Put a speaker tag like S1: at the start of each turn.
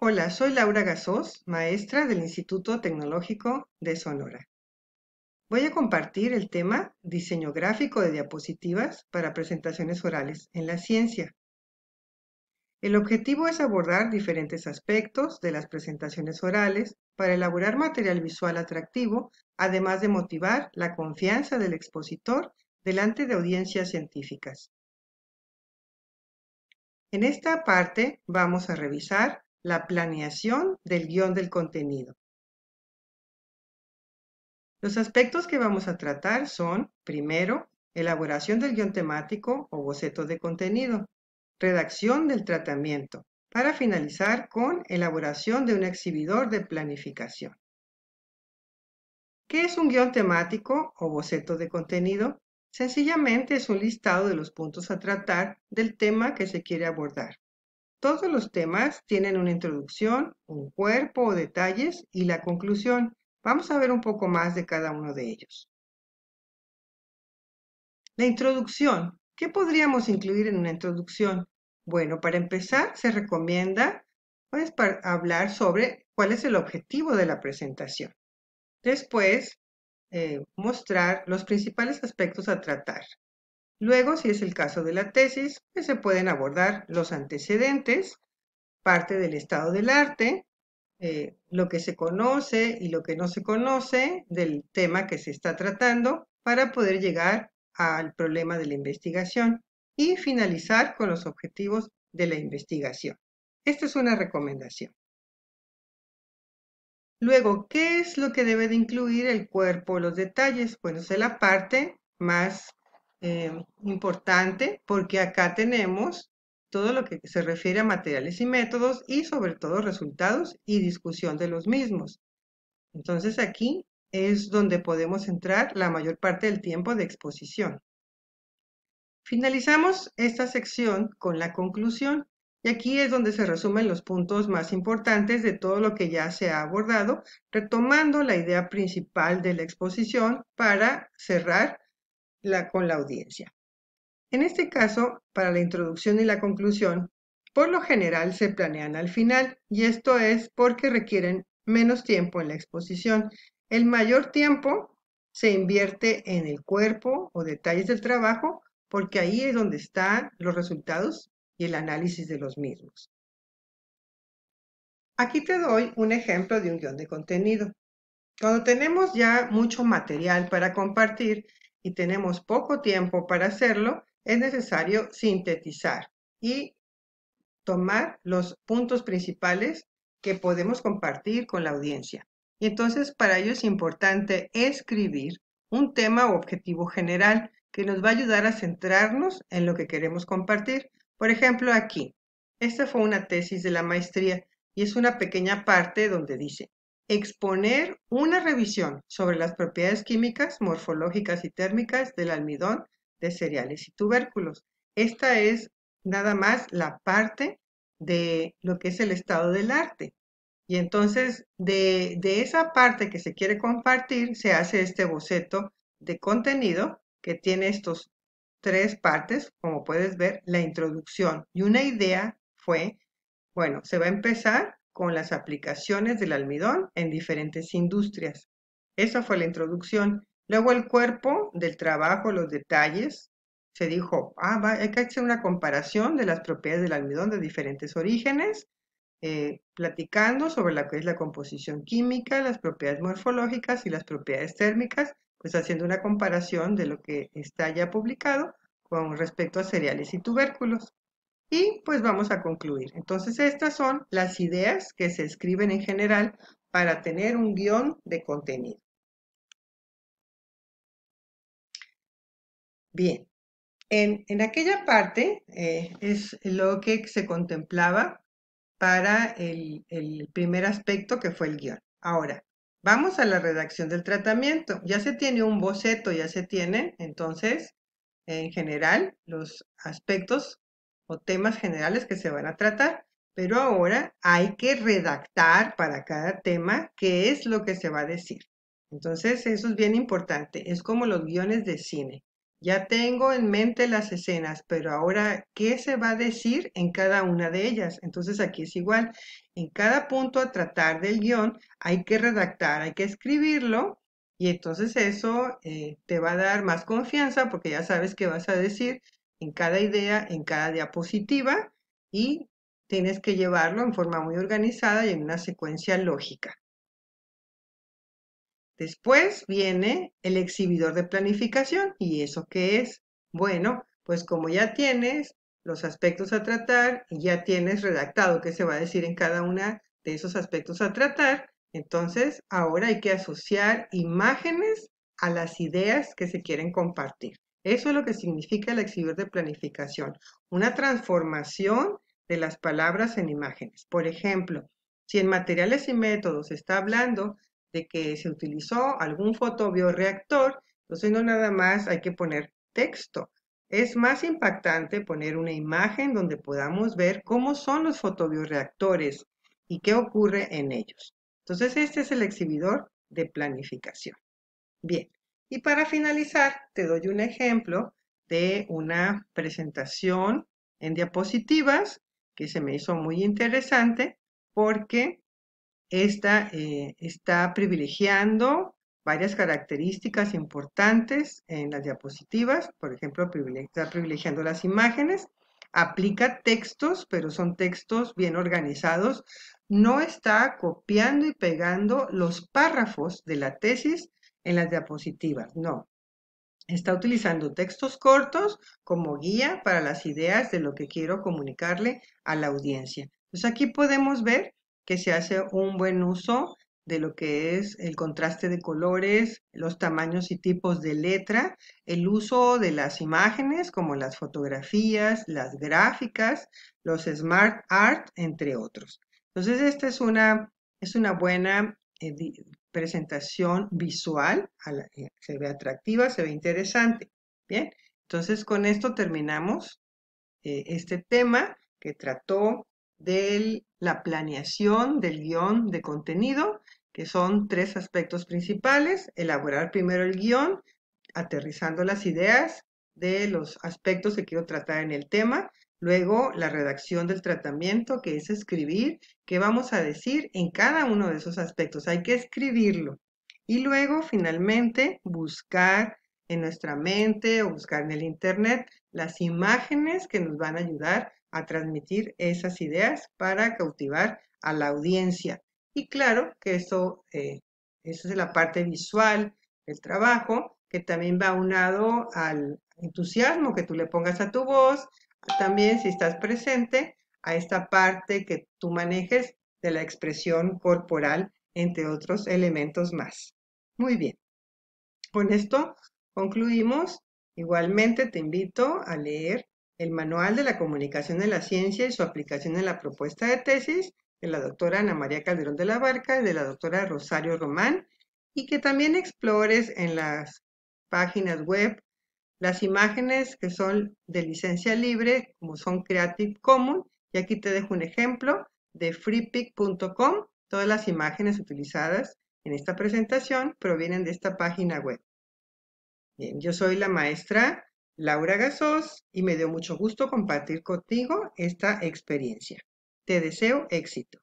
S1: Hola, soy Laura Gasós, maestra del Instituto Tecnológico de Sonora. Voy a compartir el tema Diseño gráfico de diapositivas para presentaciones orales en la ciencia. El objetivo es abordar diferentes aspectos de las presentaciones orales para elaborar material visual atractivo, además de motivar la confianza del expositor delante de audiencias científicas. En esta parte vamos a revisar la planeación del guión del contenido. Los aspectos que vamos a tratar son, primero, elaboración del guión temático o boceto de contenido, redacción del tratamiento, para finalizar con elaboración de un exhibidor de planificación. ¿Qué es un guión temático o boceto de contenido? Sencillamente es un listado de los puntos a tratar del tema que se quiere abordar. Todos los temas tienen una introducción, un cuerpo o detalles y la conclusión. Vamos a ver un poco más de cada uno de ellos. La introducción. ¿Qué podríamos incluir en una introducción? Bueno, para empezar se recomienda pues, hablar sobre cuál es el objetivo de la presentación. Después, eh, mostrar los principales aspectos a tratar. Luego, si es el caso de la tesis, pues, se pueden abordar los antecedentes, parte del estado del arte, eh, lo que se conoce y lo que no se conoce del tema que se está tratando para poder llegar al problema de la investigación y finalizar con los objetivos de la investigación. Esta es una recomendación. Luego, ¿qué es lo que debe de incluir el cuerpo los detalles? Bueno, es la parte más Em, importante porque acá tenemos todo lo que se refiere a materiales y métodos y sobre todo resultados y discusión de los mismos. Entonces aquí es donde podemos entrar la mayor parte del tiempo de exposición. Finalizamos esta sección con la conclusión y aquí es donde se resumen los puntos más importantes de todo lo que ya se ha abordado, retomando la idea principal de la exposición para cerrar la, con la audiencia. En este caso, para la introducción y la conclusión, por lo general se planean al final, y esto es porque requieren menos tiempo en la exposición. El mayor tiempo se invierte en el cuerpo o detalles del trabajo, porque ahí es donde están los resultados y el análisis de los mismos. Aquí te doy un ejemplo de un guión de contenido. Cuando tenemos ya mucho material para compartir, y tenemos poco tiempo para hacerlo, es necesario sintetizar y tomar los puntos principales que podemos compartir con la audiencia. Y entonces para ello es importante escribir un tema o objetivo general que nos va a ayudar a centrarnos en lo que queremos compartir. Por ejemplo, aquí, esta fue una tesis de la maestría y es una pequeña parte donde dice, exponer una revisión sobre las propiedades químicas, morfológicas y térmicas del almidón de cereales y tubérculos. Esta es nada más la parte de lo que es el estado del arte. Y entonces de, esa parte que se quiere compartir se hace este boceto de contenido que tiene estos tres partes, como puedes ver, la introducción. Y una idea fue, bueno, se va a empezar con las aplicaciones del almidón en diferentes industrias. Esa fue la introducción. Luego el cuerpo del trabajo, los detalles. Se dijo, ah, hay que hacer una comparación de las propiedades del almidón de diferentes orígenes, eh, platicando sobre la que es la composición química, las propiedades morfológicas y las propiedades térmicas, pues haciendo una comparación de lo que está ya publicado con respecto a cereales y tubérculos. Y pues vamos a concluir. Entonces estas son las ideas que se escriben en general para tener un guión de contenido. Bien, en, aquella parte eh, es lo que se contemplaba para el, el primer aspecto que fue el guión. Ahora, vamos a la redacción del tratamiento. Ya se tiene un boceto, ya se tiene, entonces, en general, los aspectos o temas generales que se van a tratar, pero ahora hay que redactar para cada tema qué es lo que se va a decir. Entonces, eso es bien importante, es como los guiones de cine. Ya tengo en mente las escenas, pero ahora, ¿qué se va a decir en cada una de ellas? Entonces, aquí es igual. En cada punto a tratar del guión hay que redactar, hay que escribirlo y entonces eso eh, te va a dar más confianza porque ya sabes qué vas a decir, en cada idea, en cada diapositiva y tienes que llevarlo en forma muy organizada y en una secuencia lógica. Después viene el exhibidor de planificación. ¿Y eso qué es? Bueno, pues como ya tienes los aspectos a tratar y ya tienes redactado qué se va a decir en cada una de esos aspectos a tratar, entonces ahora hay que asociar imágenes a las ideas que se quieren compartir. Eso es lo que significa el exhibidor de planificación, una transformación de las palabras en imágenes. Por ejemplo, si en materiales y métodos se está hablando de que se utilizó algún fotobioreactor, entonces no nada más hay que poner texto. Es más impactante poner una imagen donde podamos ver cómo son los fotobioreactores y qué ocurre en ellos. Entonces este es el exhibidor de planificación. Bien, y para finalizar, te doy un ejemplo de una presentación en diapositivas que se me hizo muy interesante porque esta eh, está privilegiando varias características importantes en las diapositivas, por ejemplo, está privilegiando las imágenes, aplica textos, pero son textos bien organizados, no está copiando y pegando los párrafos de la tesis, en las diapositivas, no. Está utilizando textos cortos como guía para las ideas de lo que quiero comunicarle a la audiencia. Entonces pues aquí podemos ver que se hace un buen uso de lo que es el contraste de colores, los tamaños y tipos de letra, el uso de las imágenes como las fotografías, las gráficas, los smart art, entre otros. Entonces, esta es una, es una buena eh, presentación visual, eh, se ve atractiva, se ve interesante. Bien, entonces con esto terminamos eh, este tema que trató de la planeación del guión de contenido, que son tres aspectos principales, elaborar primero el guión, aterrizando las ideas de los aspectos que quiero tratar en el tema, Luego, la redacción del tratamiento, que es escribir qué vamos a decir en cada uno de esos aspectos. Hay que escribirlo. Y luego, finalmente, buscar en nuestra mente o buscar en el Internet las imágenes que nos van a ayudar a transmitir esas ideas para cautivar a la audiencia. Y claro que eso, eh, es la parte visual el trabajo, que también va unado al entusiasmo que tú le pongas a tu voz, también si estás presente a esta parte que tú manejes de la expresión corporal, entre otros elementos más. Muy bien. Con esto concluimos. Igualmente te invito a leer el Manual de la Comunicación de la Ciencia y su aplicación en la propuesta de tesis de la doctora Ana María Calderón de la Barca y de la doctora Rosario Román, y que también explores en las páginas web las imágenes que son de licencia libre, como son Creative Commons, y aquí te dejo un ejemplo de freepic.com. Todas las imágenes utilizadas en esta presentación provienen de esta página web. Bien, yo soy la maestra Laura Gasos y me dio mucho gusto compartir contigo esta experiencia. Te deseo éxito.